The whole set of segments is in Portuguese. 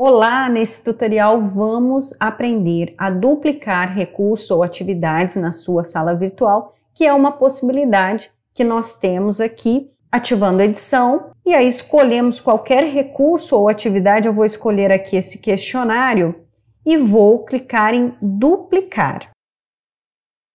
Olá, nesse tutorial vamos aprender a duplicar recurso ou atividades na sua sala virtual, que é uma possibilidade que nós temos aqui ativando edição e aí escolhemos qualquer recurso ou atividade, eu vou escolher aqui esse questionário e vou clicar em duplicar.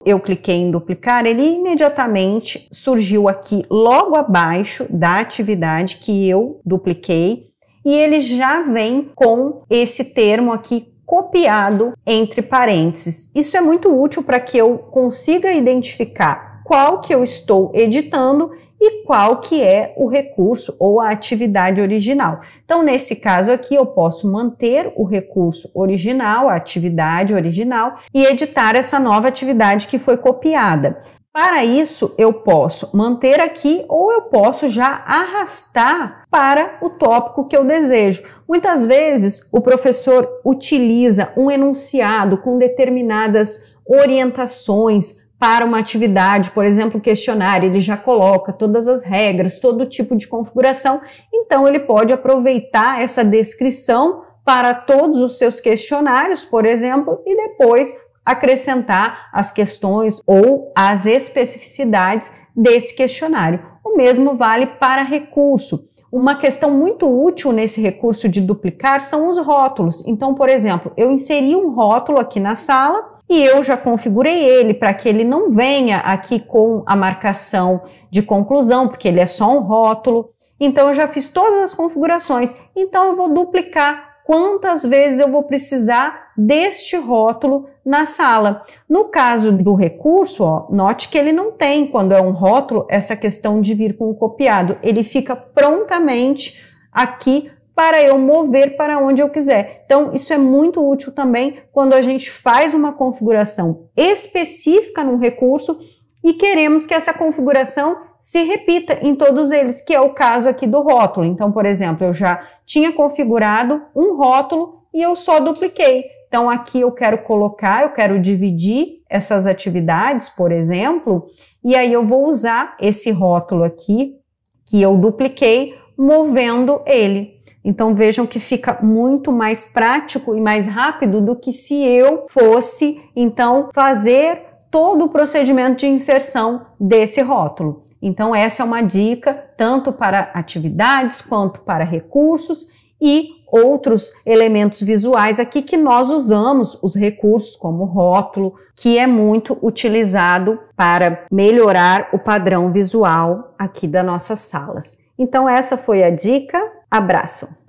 Eu cliquei em duplicar, ele imediatamente surgiu aqui logo abaixo da atividade que eu dupliquei, e ele já vem com esse termo aqui copiado entre parênteses. Isso é muito útil para que eu consiga identificar qual que eu estou editando e qual que é o recurso ou a atividade original. Então, nesse caso aqui, eu posso manter o recurso original, a atividade original, e editar essa nova atividade que foi copiada. Para isso, eu posso manter aqui ou eu posso já arrastar para o tópico que eu desejo. Muitas vezes, o professor utiliza um enunciado com determinadas orientações para uma atividade, por exemplo, questionário, ele já coloca todas as regras, todo tipo de configuração, então ele pode aproveitar essa descrição para todos os seus questionários, por exemplo, e depois acrescentar as questões ou as especificidades desse questionário. O mesmo vale para recurso. Uma questão muito útil nesse recurso de duplicar são os rótulos. Então, por exemplo, eu inseri um rótulo aqui na sala e eu já configurei ele para que ele não venha aqui com a marcação de conclusão, porque ele é só um rótulo. Então, eu já fiz todas as configurações. Então, eu vou duplicar quantas vezes eu vou precisar deste rótulo na sala. No caso do recurso, ó, note que ele não tem, quando é um rótulo, essa questão de vir com o copiado. Ele fica prontamente aqui para eu mover para onde eu quiser. Então, isso é muito útil também quando a gente faz uma configuração específica num recurso e queremos que essa configuração se repita em todos eles, que é o caso aqui do rótulo. Então, por exemplo, eu já tinha configurado um rótulo e eu só dupliquei. Então, aqui eu quero colocar, eu quero dividir essas atividades, por exemplo, e aí eu vou usar esse rótulo aqui que eu dupliquei, movendo ele. Então vejam que fica muito mais prático e mais rápido do que se eu fosse então fazer todo o procedimento de inserção desse rótulo. Então, essa é uma dica tanto para atividades quanto para recursos e outros elementos visuais aqui que nós usamos, os recursos como rótulo, que é muito utilizado para melhorar o padrão visual aqui das nossas salas. Então, essa foi a dica. Abraço!